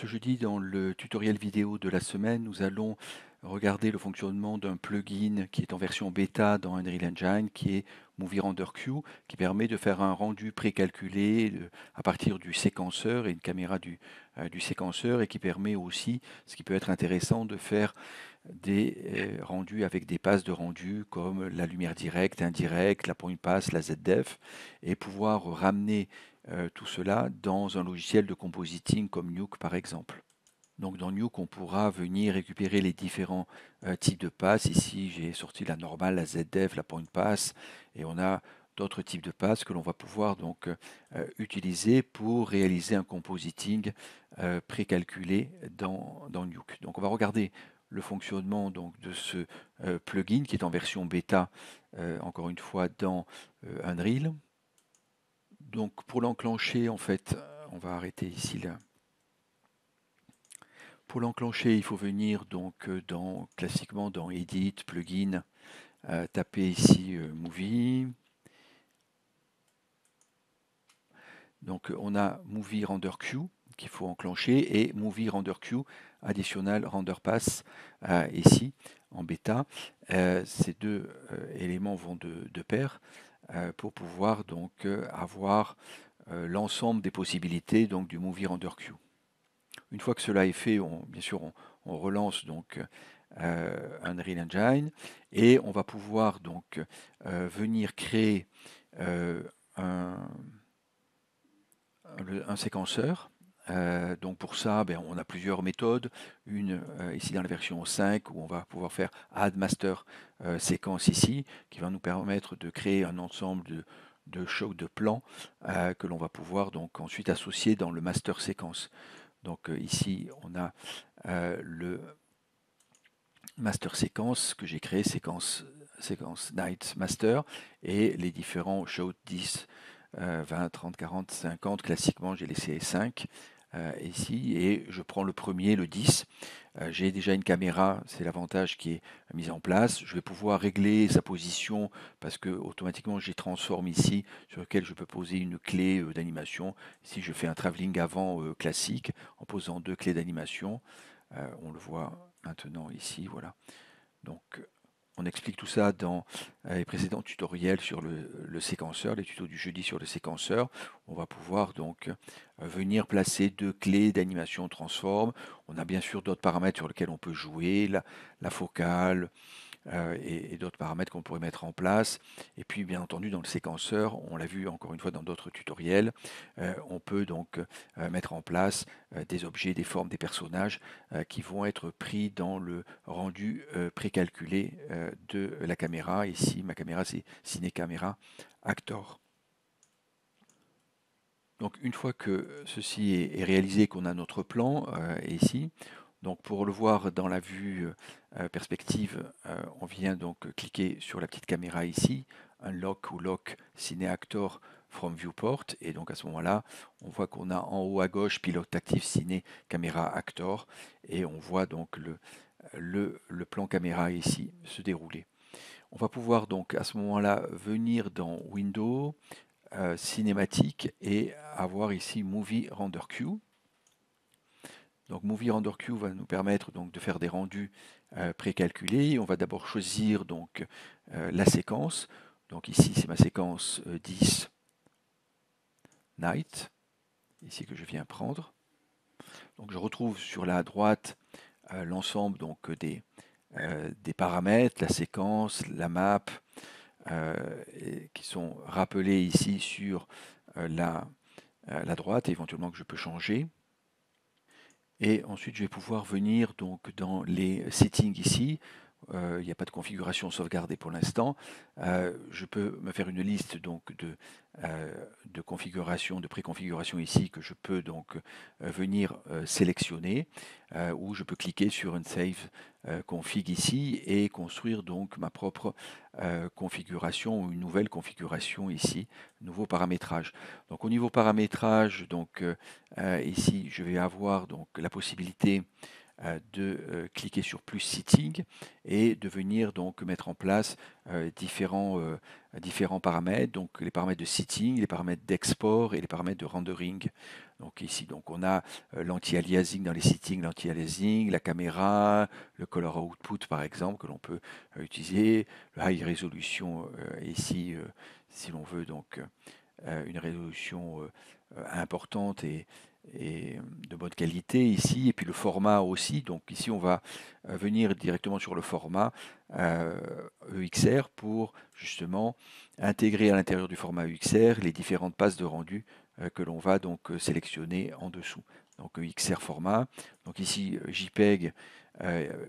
Ce jeudi, dans le tutoriel vidéo de la semaine, nous allons regarder le fonctionnement d'un plugin qui est en version bêta dans Unreal Engine, qui est Movie Render Queue qui permet de faire un rendu précalculé euh, à partir du séquenceur et une caméra euh, du, séquenceur, et qui permet aussi, ce qui peut être intéressant, de faire des euh, rendus avec des passes de rendu comme la lumière directe, indirecte, la point pass, la ZDF, et pouvoir ramener euh, tout cela dans un logiciel de compositing comme Nuke par exemple. Donc dans Nuke, on pourra venir récupérer les différents euh, types de passes. Ici, j'ai sorti la normale, la ZDEV, la point pass, et on a d'autres types de passes que l'on va pouvoir donc euh, utiliser pour réaliser un compositing précalculé dans, Nuke. Donc on va regarder le fonctionnement de ce plugin qui est en version bêta, encore une fois, dans Unreal donc pour l'enclencher, en fait, euh, on va arrêter ici là. Pour l'enclencher, il faut venir donc euh, dans classiquement dans Edit, Plugin, euh, taper ici Movie. Donc on a Movie Render Queue qu'il faut enclencher et Movie Render Queue Additional Render Pass ici en bêta. ces deux éléments vont de pair. Euh, pour pouvoir donc euh, avoir euh, l'ensemble des possibilités donc du movie render queue. Une fois que cela est fait, on, bien sûr, on, relance donc euh, Unreal Engine et on va pouvoir donc venir créer un, séquenceur euh, donc pour ça, ben, on a plusieurs méthodes. Une euh, ici dans la version 5 où on va pouvoir faire add master sequence séquence ici, qui va nous permettre de créer un ensemble de, de chocs de plans euh, que l'on va pouvoir donc ensuite associer dans le master séquence. Donc ici on a le master séquence que j'ai créé, séquence, séquence night master, et les différents show 10 20, 30, 40, 50. Classiquement, j'ai laissé 5. Euh, ici, et je prends le premier, le 10. Euh, j'ai déjà une caméra, c'est l'avantage qui est mis en place. Je vais pouvoir régler sa position parce que automatiquement j'ai transforme ici sur lequel je peux poser une clé euh, d'animation. Ici je fais un travelling avant classique en posant deux clés d'animation. on le voit maintenant ici, voilà. Donc on explique tout ça dans euh, les précédents tutoriels sur le, séquenceur, les tutos du jeudi sur le séquenceur. On va pouvoir donc euh, venir placer deux clés d'animation transform. On a bien sûr d'autres paramètres sur lesquels on peut jouer, la focale, euh, et, d'autres paramètres qu'on pourrait mettre en place. Et puis, bien entendu, dans le séquenceur, on l'a vu encore une fois dans d'autres tutoriels, euh, on peut donc euh, mettre en place des objets, des formes, des personnages qui vont être pris dans le rendu précalculé de la caméra. Ici, ma caméra, c'est Ciné Actor. Donc une fois que ceci est réalisé, qu'on a notre plan ici, donc pour le voir dans la vue euh, perspective, euh, on vient donc cliquer sur la petite caméra ici, Unlock ou Lock Actor from Viewport. Et donc à ce moment-là, on voit qu'on a en haut à gauche Pilote actif Ciné Caméra Actor. Et on voit donc le, le, plan caméra ici se dérouler. On va pouvoir donc à ce moment-là venir dans Windows, euh, Cinématique et avoir ici Movie Render Queue. Donc Movie Render Queue va nous permettre donc de faire des rendus euh, précalculés. On va d'abord choisir donc euh, la séquence. Donc ici c'est ma séquence 10 euh, night ici que je viens prendre. Donc je retrouve sur la droite l'ensemble donc des, des paramètres, la séquence, la map qui sont rappelés ici sur la, la droite éventuellement que je peux changer. Et ensuite, je vais pouvoir venir donc dans les settings ici, euh, il n'y a pas de configuration sauvegardée pour l'instant. Euh, je peux me faire une liste donc de, euh, de configuration, de ici que je peux donc euh, venir sélectionner ou je peux cliquer sur une save config ici et construire donc ma propre configuration ou une nouvelle configuration ici, nouveau paramétrage. Donc au niveau paramétrage, donc ici je vais avoir donc la possibilité euh, de euh, cliquer sur plus sitting et de venir donc mettre en place euh, différents, différents paramètres, donc les paramètres de sitting, les paramètres d'export et les paramètres de rendering. Donc ici, donc on a l'anti-aliasing dans les settings, l'anti-aliasing, la caméra, le color output par exemple que l'on peut utiliser, le high resolution ici si l'on veut donc une résolution importante et, et euh, de bonne qualité ici, et puis le format aussi. Donc ici, on va euh, venir directement sur le format EXR euh, e pour justement intégrer à l'intérieur du format EXR les différentes passes de rendu que l'on va donc sélectionner en dessous. Donc EXR format. Donc ici, JPEG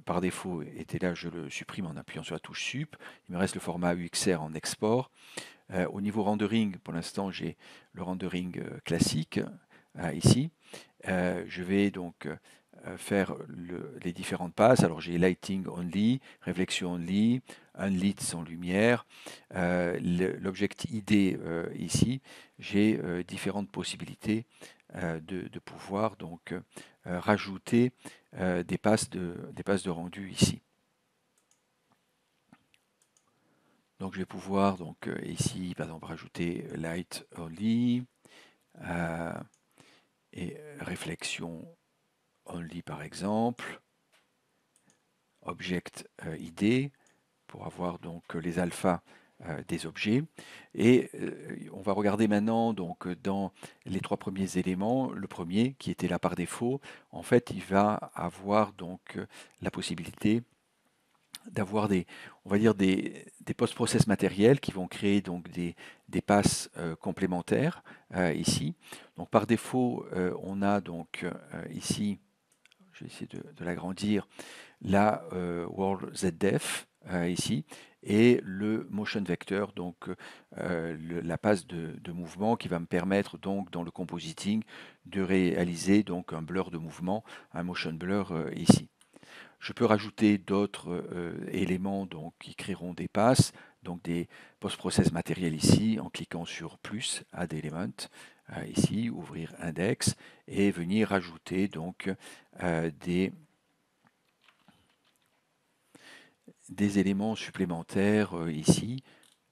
par défaut était là, je le supprime en appuyant sur la touche SUP. Il me reste le format EXR en export. au niveau rendering, pour l'instant, j'ai le rendering classique euh, ici. Euh, je vais donc euh, faire les différentes passes. Alors j'ai lighting only, réflexion only, unlit sans lumière, euh, l'object ID ici. J'ai différentes possibilités de, pouvoir donc rajouter des, passes de, des passes de rendu ici. Donc je vais pouvoir donc ici par exemple rajouter light only et euh, réflexion only par exemple, object euh, ID pour avoir donc euh, les alphas des objets. Et on va regarder maintenant donc dans les trois premiers éléments, le premier qui était là par défaut, en fait il va avoir donc la possibilité d'avoir des, on va dire des, post-process matériels qui vont créer donc des, passes euh, complémentaires euh, ici. Donc par défaut, euh, on a donc ici, je vais essayer de, l'agrandir, la World ZDF ici et le motion vector, donc la passe de, de, mouvement qui va me permettre donc dans le compositing de réaliser donc un blur de mouvement, un motion blur ici. Je peux rajouter d'autres euh, éléments donc, qui créeront des passes, donc des post-process matériels ici, en cliquant sur plus, add element, euh, ici, ouvrir index, et venir rajouter donc euh, des, des éléments supplémentaires ici,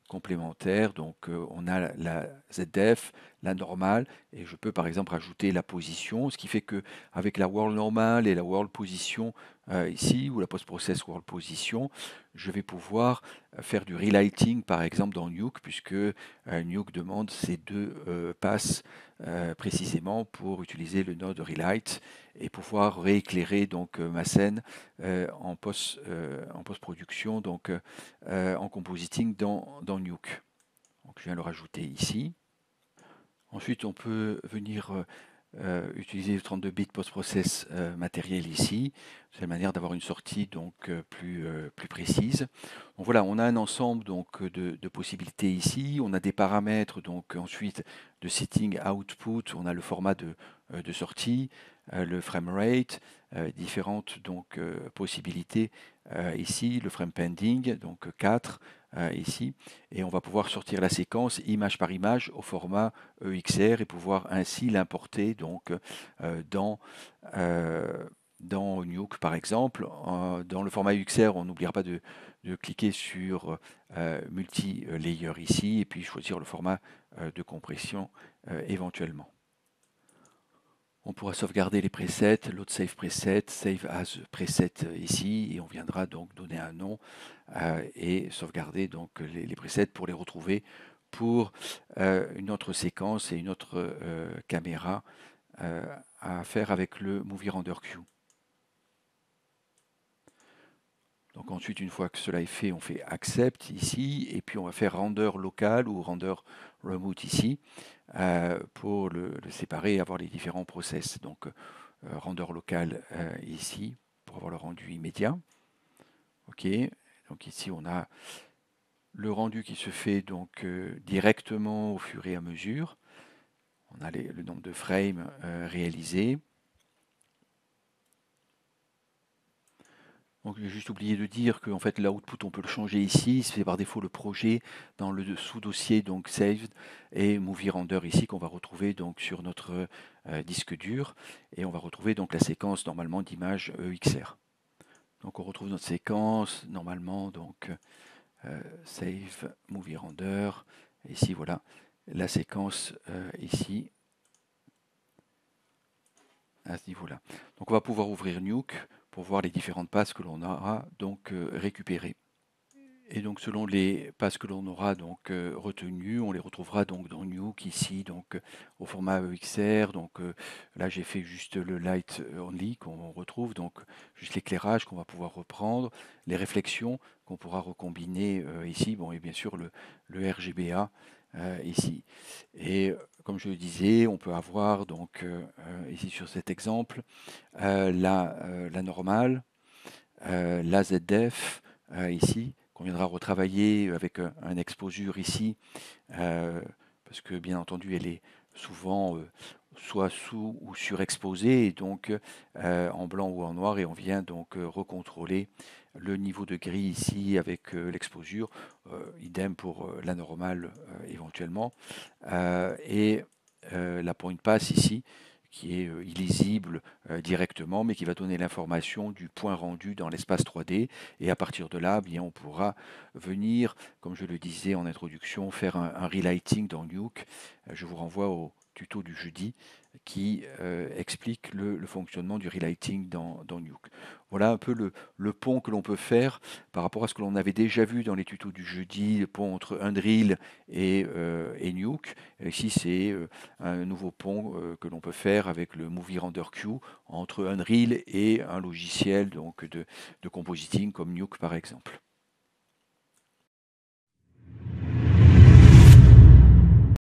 complémentaires. Donc on a la, la ZDF, la normale, et je peux par exemple ajouter la position, ce qui fait que avec la world normale et la world position euh, ici, ou la post-process world position, je vais pouvoir euh, faire du relighting par exemple dans Nuke, puisque euh, Nuke demande ces deux passes précisément pour utiliser le node relight et pouvoir rééclairer donc ma scène en post en post-production, donc en compositing dans, dans Nuke. Donc je viens le rajouter ici. Ensuite, on peut venir euh, euh, utiliser le 32 bits post-process euh, matériel ici. C'est la manière d'avoir une sortie donc plus, précise. voilà, on a un ensemble donc de, possibilités ici. On a des paramètres donc ensuite de setting output. On a le format de, sortie, le frame rate, différentes donc possibilités ici, le frame pending donc 4. Hein, ici, et on va pouvoir sortir la séquence image par image au format EXR et pouvoir ainsi l'importer donc euh, dans euh, dans Nuke par exemple. Dans le format EXR, on n'oubliera pas de, cliquer sur euh, multi-layer ici et puis choisir le format de compression éventuellement. On pourra sauvegarder les presets, load save preset, save as preset euh, ici, et on viendra donc donner un nom euh, et sauvegarder donc les, presets pour les retrouver pour euh, une autre séquence et une autre caméra à faire avec le Movie Render Queue. Donc ensuite, une fois que cela est fait, on fait accept ici, et puis on va faire render local ou render remote ici euh, pour le, séparer et avoir les différents process. Donc euh, render local euh, ici pour avoir le rendu immédiat. Ok, donc ici on a le rendu qui se fait donc directement au fur et à mesure. On a le nombre de frames réalisés Donc j'ai juste oublié de dire que l'output on peut le changer ici, c'est par défaut le projet dans le sous-dossier donc saved et movie render ici qu'on va retrouver donc sur notre euh, disque dur et on va retrouver donc la séquence normalement d'image EXR. Donc on retrouve notre séquence normalement donc euh, save movie render ici voilà la séquence euh, ici à ce niveau là. Donc on va pouvoir ouvrir Nuke pour voir les différentes passes que l'on aura donc euh, récupérées. Et donc selon les passes que l'on aura donc euh, retenues, on les retrouvera donc dans Nuke ici donc euh, au format EXR. Donc là j'ai fait juste le light only qu'on retrouve, donc juste l'éclairage qu'on va pouvoir reprendre, les réflexions qu'on pourra recombiner ici, bon et bien sûr le, le RGBA euh, ici. Et euh, comme je le disais, on peut avoir donc euh, ici sur cet exemple la, la, normale, la ZDF e ici, qu'on viendra retravailler avec un, exposure ici, parce que bien entendu elle est souvent soit sous ou surexposée, et donc en blanc ou en noir, et on vient donc recontrôler le niveau de gris ici avec euh, l'exposure, euh, idem pour euh, la normale éventuellement, et la point passe ici qui est illisible directement, mais qui va donner l'information du point rendu dans l'espace 3D. Et à partir de là, bien, on pourra venir, comme je le disais en introduction, faire un, relighting dans Nuke. Je vous renvoie au tuto du jeudi qui euh, explique le, fonctionnement du relighting dans, Nuke. Voilà un peu le, pont que l'on peut faire par rapport à ce que l'on avait déjà vu dans les tutos du jeudi, le pont entre Unreal euh, et, Nuke. ici, c'est euh, un nouveau pont que l'on peut faire avec le Movie Render Queue entre Unreal et un logiciel donc, de compositing comme Nuke par exemple.